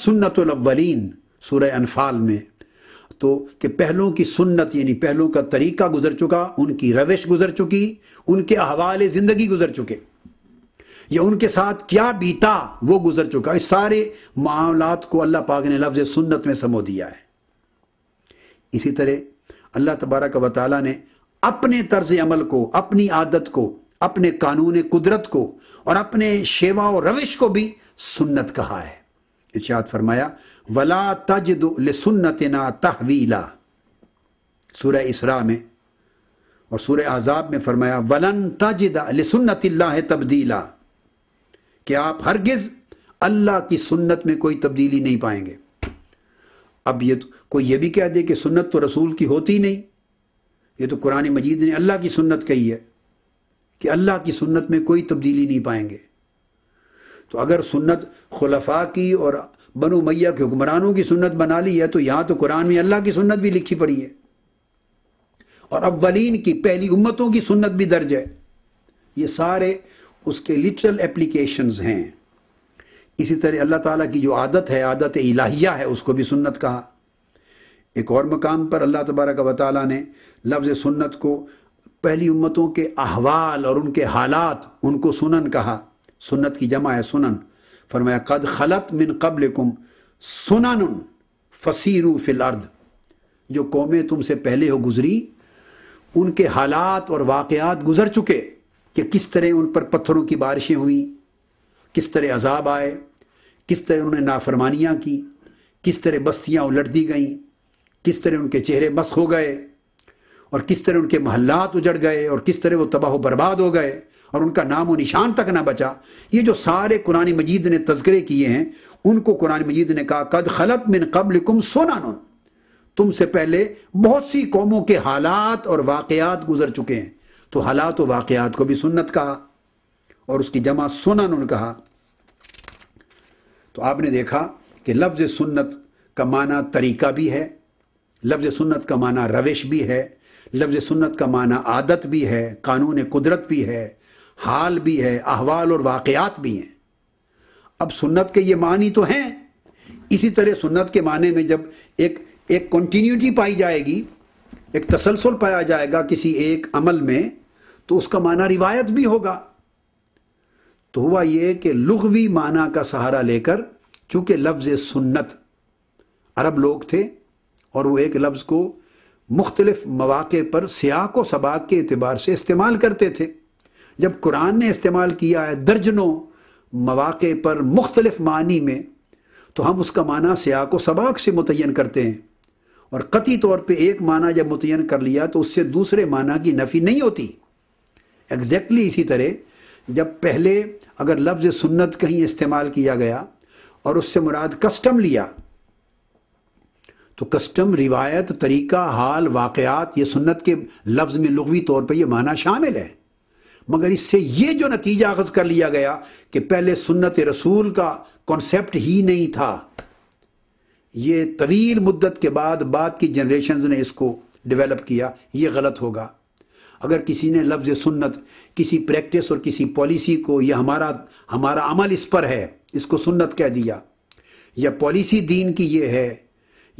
सुन्नतवलिन सूर्य अनफाल में तो कि पहलों की सुन्नत यानी पहलों का तरीका गुजर चुका उनकी रविश गुजर चुकी उनके अहवाल ज़िंदगी गुजर चुके या उनके साथ क्या बीता वो गुजर चुका इस सारे मामलात को अल्लाह पाक ने लफ्ज़ सुन्नत में समो दिया है इसी तरह अल्लाह तबारक व ताली ने अपने तर्ज अमल को अपनी आदत को अपने कानून कुदरत को और अपने शेवा और रविश को भी सुन्नत कहा है इर्शाद फरमाया वला तजद लसन्नतना तहवीला सूर इसरा में और सूर आज़ाब में फरमाया वलन तजद लसन्नत तब्दीला कि आप हरगिज़ अल्लाह की सुन्नत में कोई तब्दीली नहीं पाएंगे अब ये तो, कोई ये भी कह दे कि सुन्नत तो रसूल की होती नहीं ये तो कुरान मजीद ने अल्लाह की सुन्नत कही है कि अल्लाह की सुन्नत में कोई तब्दीली नहीं पाएंगे तो अगर सुन्नत खुलफा की और बनु मैया के हुक्मरानों की सुन्नत बना ली है तो यहाँ तो कुरान में अल्लाह की सुन्नत भी लिखी पड़ी है और अव्वलीन की पहली उम्मतों की सुन्नत भी दर्ज है ये सारे उसके लिटरल एप्लीकेशन हैं इसी तरह अल्लाह ताला की जो आदत है आदत इलाहिया है उसको भी सुन्नत कहा एक और मकाम पर अल्लाह तबारक व ने लफ्ज़ सुन्नत को पहली उम्मतों के अहवाल और उनके हालात उनको सुनन कहा सुन्नत की जमा है सुनन फरमाया कद खलत मिन कबल कुम सुनन फिल अर्द जो कौमें तुमसे पहले हो गुजरी उनके हालात और वाक़ात गुजर चुके कि किस तरह उन पर पत्थरों की बारिशें हुई किस तरह अजाब आए किस तरह उन्होंने नाफरमानियाँ की किस तरह बस्तियाँ उलट दी गईं किस तरह उनके चेहरे मस्क हो गए और किस तरह उनके महल्लात उजड़ गए और किस तरह वो तबाह बर्बाद हो गए और उनका नाम व निशान तक ना बचा ये जो सारे कुरान मजीद ने तस्करे किए हैं उनको कुरान मजीद ने कहा कद खलत मिन कबल कुम सोना नुन तुमसे पहले बहुत सी कौमों के हालात और वाकयात गुजर चुके हैं तो हालात व वाकयात को भी सुन्नत कहा और उसकी जमा सोना नुन कहा तो आपने देखा कि लफ्ज़ सुन्नत का माना तरीका भी है लफ्ज़ सुन्नत का माना रविश भी है लफ्ज़ सुन्नत का माना आदत भी है कानून कुदरत भी है हाल भी है अहवाल और वाक़ात भी हैं अब सुन्नत के ये मानी तो हैं इसी तरह सुन्नत के माने में जब एक एक कंटिन्यूटी पाई जाएगी एक तसलसल पाया जाएगा किसी एक अमल में तो उसका माना रिवायत भी होगा तो हुआ यह कि लुघवी माना का सहारा लेकर चूंकि लफ्ज़ सुन्नत अरब लोग थे और वो एक लफ्ज़ को मुख्तलिफ मौाक़े पर सियाक व सबाक के अतबार से इस्तेमाल करते थे जब कुरान ने इस्तेमाल किया है दर्जनों मौाक़े पर मुख्तलिफ मानी में तो हम उसका माना सियाक व सबाक से मुतन करते हैं और कती तौर पर एक माना जब मुतन कर लिया तो उससे दूसरे माना की नफ़ी नहीं होती एग्जैक्टली इसी तरह जब पहले अगर लफ्ज़ सुन्नत कहीं इस्तेमाल किया गया और उससे मुराद कस्टम लिया तो कस्टम रिवायत तरीका हाल वाक़ात ये सुन्नत के लफ्ज़ में लगवी तौर पर यह माना शामिल है मगर इससे ये जो नतीजा अखज़ कर लिया गया कि पहले सुन्नत रसूल का कॉन्सेप्ट ही नहीं था ये तवील मुद्दत के बाद बाद की जनरेशन ने इसको डेवलप किया ये गलत होगा अगर किसी ने लफ्ज़ सुन्नत किसी प्रैक्टिस और किसी पॉलिसी को यह हमारा हमारा अमल इस पर है इसको सुन्नत कह दिया या पॉलिसी दीन की यह है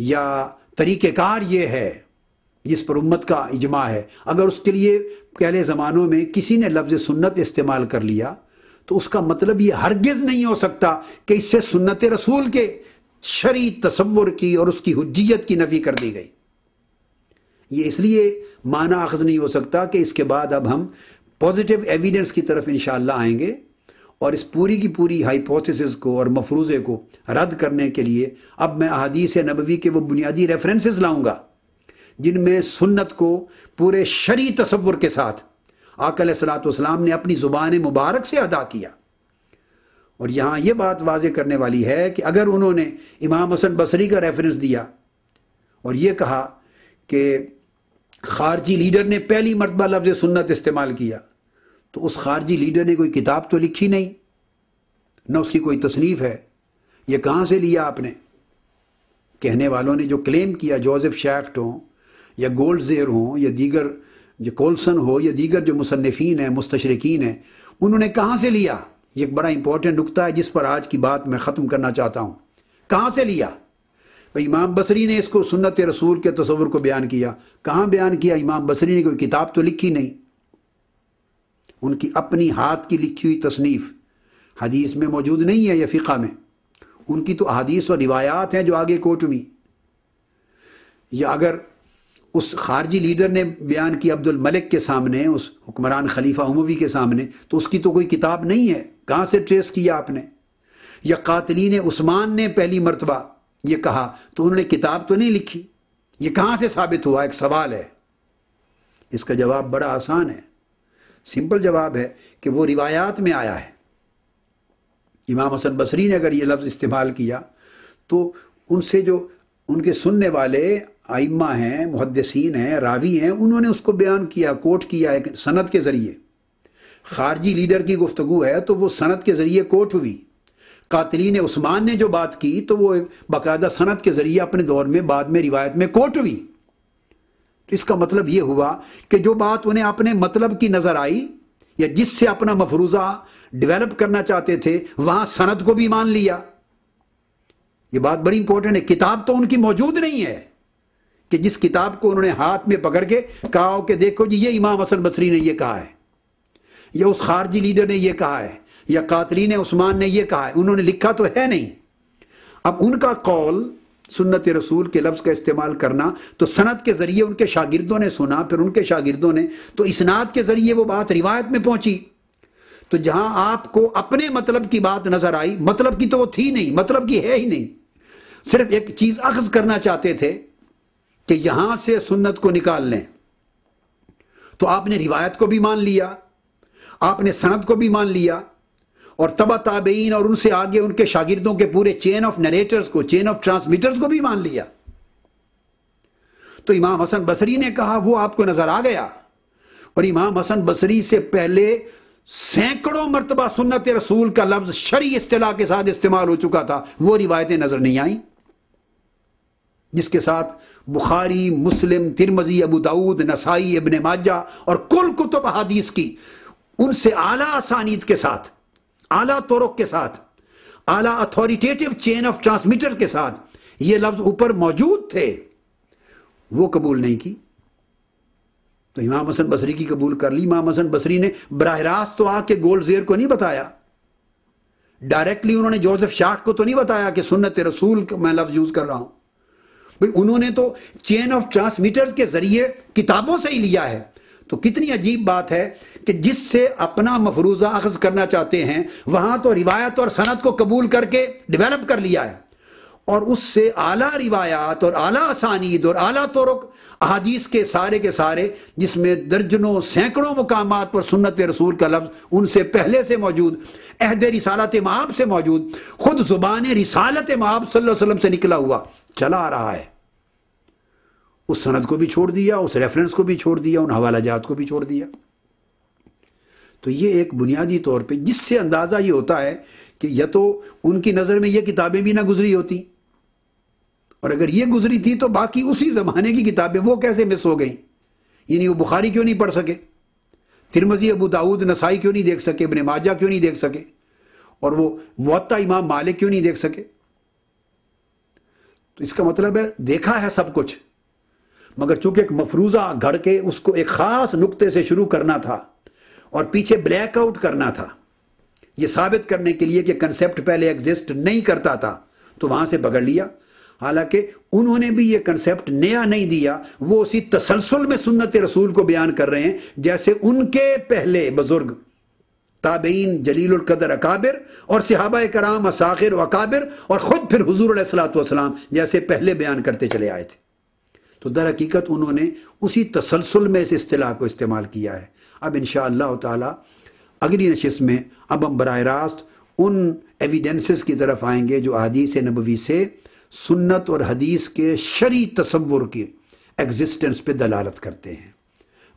या तरीक़ेकार ये है जिस पर उम्मत का इजमा है अगर उसके लिए पहले ज़मानों में किसी ने लफ्ज़ सुन्नत इस्तेमाल कर लिया तो उसका मतलब ये हरगिज़ नहीं हो सकता कि इससे सुन्नत रसूल के शरी तस्वुर की और उसकी हजियत की नफ़ी कर दी गई ये इसलिए माना अखज़ नहीं हो सकता कि इसके बाद अब हम पॉजिटिव एविडेंस की तरफ इन आएंगे और इस पूरी की पूरी हाइपोथेसिस को और मफरूज़े को रद्द करने के लिए अब मैं अदीस नबवी के वो बुनियादी रेफरेंसेस लाऊंगा जिनमें सुन्नत को पूरे शरी तस्वुर के साथ आकल सलाम ने अपनी ज़ुबान मुबारक से अदा किया और यहाँ ये बात वाज करने वाली है कि अगर उन्होंने इमाम हसन बसरी का रेफरेंस दिया और ये कहा कि खारजी लीडर ने पहली मरतबा लफ्ज़ सुन्नत इस्तेमाल किया तो उस खारजी लीडर ने कोई किताब तो लिखी नहीं न उसकी कोई तसनीफ है यह कहाँ से लिया आपने कहने वालों ने जो क्लेम किया जोसेफ शैक्ट हों या गोल्ड जेर हों या दीगर जो कोल्सन हो या दीगर जो मुसनफिन हैं मुस्तरकिन हैं उन्होंने कहाँ से लिया ये एक बड़ा इंपॉर्टेंट नुकता है जिस पर आज की बात मैं ख़त्म करना चाहता हूँ कहाँ से लिया भाई इमाम बसरी ने इसको सुन्नत रसूल के तस्वुर को बयान किया कहाँ बयान किया इमाम बसरी ने कोई किताब तो लिखी नहीं उनकी अपनी हाथ की लिखी हुई तसनीफ़ हदीस में मौजूद नहीं है या फ़िका में उनकी तो अदीस और रिवायात हैं जो आगे कोट में या अगर उस खारजी लीडर ने बयान किया अब्दुल मलिक के सामने उस हुक्मरान खलीफा उमवी के सामने तो उसकी तो कोई किताब नहीं है कहाँ से ट्रेस किया आपने या कातलीन उस्मान ने पहली मरतबा ये कहा तो उन्होंने किताब तो नहीं लिखी ये कहाँ से साबित हुआ एक सवाल है इसका जवाब बड़ा आसान है सिंपल जवाब है कि वो रिवायात में आया है इमाम हसन बसरी ने अगर ये लफ्ज़ इस्तेमाल किया तो उनसे जो उनके सुनने वाले आइम्मा हैं मुहदसिन हैं रावी हैं उन्होंने उसको बयान किया कोट किया एक सनत के ज़रिए खारजी लीडर की गुफ्तु है तो वो सनत के ज़रिए कोट हुई कातरीन उस्मान ने जो बात की तो वो बाकायदा सनत के ज़रिए अपने दौर में बाद में रिवायत में कोट हुई इसका मतलब यह हुआ कि जो बात उन्हें अपने मतलब की नजर आई या जिससे अपना मफरूजा डेवलप करना चाहते थे वहां सनत को भी मान लिया ये बात बड़ी इंपॉर्टेंट है किताब तो उनकी मौजूद नहीं है कि जिस किताब को उन्होंने हाथ में पकड़ के कहा हो कि देखो जी ये इमाम हसन बसरी ने यह कहा है या उस खारजी लीडर ने यह कहा है या कातरीन उस्मान ने यह कहा है उन्होंने लिखा तो है नहीं अब उनका कौल सुन्नत रसूल के लफ्ज़ का इस्तेमाल करना तो सनत के ज़रिए उनके शागिर्दों ने सुना फिर उनके शागिर्दों ने तो इसनाद के ज़रिए वो बात रिवायत में पहुँची तो जहाँ आपको अपने मतलब की बात नज़र आई मतलब की तो वो थी नहीं मतलब की है ही नहीं सिर्फ एक चीज़ अखज़ करना चाहते थे कि यहाँ से सुन्नत को निकाल लें तो आपने रिवायत को भी मान लिया आपने सनत को भी मान लिया और तबा ताबेन और उनसे आगे उनके शागिर्दों के पूरे चेन ऑफ नरेटर्स को चेन ऑफ ट्रांसमीटर्स को भी मान लिया तो इमाम हसन बसरी ने कहा वो आपको नजर आ गया और इमाम हसन बसरी से पहले सैकड़ों मरतबा सुन्नत रसूल का लफ्ज शरी अतलाह के साथ इस्तेमाल हो चुका था वो रिवायतें नजर नहीं आई जिसके साथ बुखारी मुस्लिम तिरमजी अबू दाऊद नसाई इबन माजा और कुल कुतुब हदीस की उनसे आला आसानीत के साथ आला तोरक के साथ आला अथॉरिटेटिव चेन ऑफ ट्रांसमीटर के साथ ये लफ्ज ऊपर मौजूद थे वो कबूल नहीं की तो इमाम हसन बसरी की कबूल कर ली इमाम हसन बसरी ने बरह रास्त तो आके गोल जेर को नहीं बताया डायरेक्टली उन्होंने जोसेफ शाह को तो नहीं बताया कि सुन्नत रसूल मैं लफ्ज यूज कर रहा हूं भाई उन्होंने तो चेन ऑफ ट्रांसमीटर्स के जरिए किताबों से ही लिया है तो कितनी अजीब बात है कि जिससे अपना मफरूजा अखज करना चाहते हैं वहां तो रिवायत और सनत को कबूल करके डेवलप कर लिया है और उससे आला रिवायात और आला असानीद और आला तुरक अहादीस के सारे के सारे जिसमें दर्जनों सैकड़ों मकाम पर सुन्नत रसूल का लफ्ज़ उनसे पहले से मौजूद अहद रिसालत महब से मौजूद खुद ज़ुबान रिसालत महब सल्लम से निकला हुआ चला आ रहा है उस सनद को भी छोड़ दिया उस रेफरेंस को भी छोड़ दिया उन हवाला जात को भी छोड़ दिया तो ये एक बुनियादी तौर पे जिससे अंदाज़ा ये होता है कि या तो उनकी नज़र में ये किताबें भी ना गुजरी होती और अगर ये गुजरी थी तो बाकी उसी ज़माने की किताबें वो कैसे मिस हो गई यानी वो बुखारी क्यों नहीं पढ़ सके तिरमजी अबू दाऊद नसाई क्यों नहीं देख सके अपने माजा क्यों नहीं देख सके और वो मत्ता इमाम मालिक क्यों नहीं देख सके तो इसका मतलब है देखा है सब कुछ मगर चूंकि एक मफरूज़ा घड़ के उसको एक ख़ास नुकते से शुरू करना था और पीछे ब्लैकआउट करना था यह साबित करने के लिए कि कंसेप्ट पहले एग्जिस्ट नहीं करता था तो वहां से पकड़ लिया हालांकि उन्होंने भी यह कंसेप्ट नया नहीं दिया वो उसी तसलसल में सुन्नत रसूल को बयान कर रहे हैं जैसे उनके पहले बुजुर्ग ताबेन कदर अकाबिर और सिहाबा कराम असाखिर अकाबिर और ख़ुद फिर हजूर सलात जैसे पहले बयान करते चले आए थे तो दर हकीकत उन्होंने उसी तसलसल में इस अतलाह को इस्तेमाल किया है अब इन ताला अगली नशस्त में अब हम बर रास्त उन एविडेंसेस की तरफ आएंगे जो हदीस नबवी से सुन्नत और हदीस के शरी तस्वुर के एग्जिस्टेंस पे दलालत करते हैं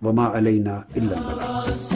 वमा अलैना इल्ला